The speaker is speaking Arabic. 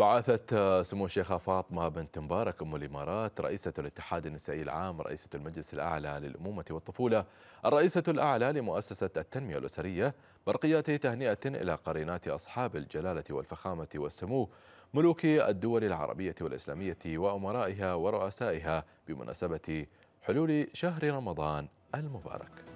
بعثت آه، سمو الشيخة فاطمة بنت مبارك أم الإمارات رئيسة الاتحاد النسائي العام رئيسة المجلس الأعلى للأمومة والطفولة الرئيسة الأعلى لمؤسسة التنمية الأسرية برقيات تهنئة إلى قرينات أصحاب الجلالة والفخامة والسمو ملوك الدول العربية والإسلامية وأمرائها ورؤسائها بمناسبة حلول شهر رمضان المبارك